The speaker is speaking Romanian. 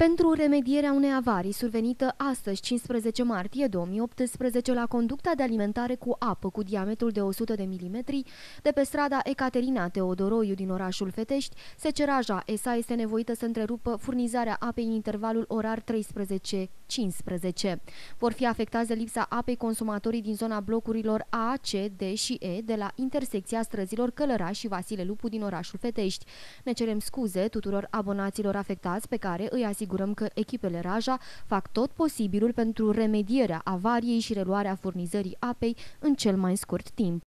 Pentru remedierea unei avarii survenită astăzi 15 martie 2018 la conducta de alimentare cu apă cu diametrul de 100 de mm de pe strada Ecaterina Teodoroiu din orașul Fetești, Seceraja ESA este nevoită să întrerupă furnizarea apei în intervalul orar 13 15. Vor fi afectați de lipsa apei consumatorii din zona blocurilor A, C, D și E de la intersecția străzilor Călăraș și Vasile Lupu din orașul Fetești. Ne cerem scuze tuturor abonaților afectați pe care îi asigurăm că echipele Raja fac tot posibilul pentru remedierea avariei și reluarea furnizării apei în cel mai scurt timp.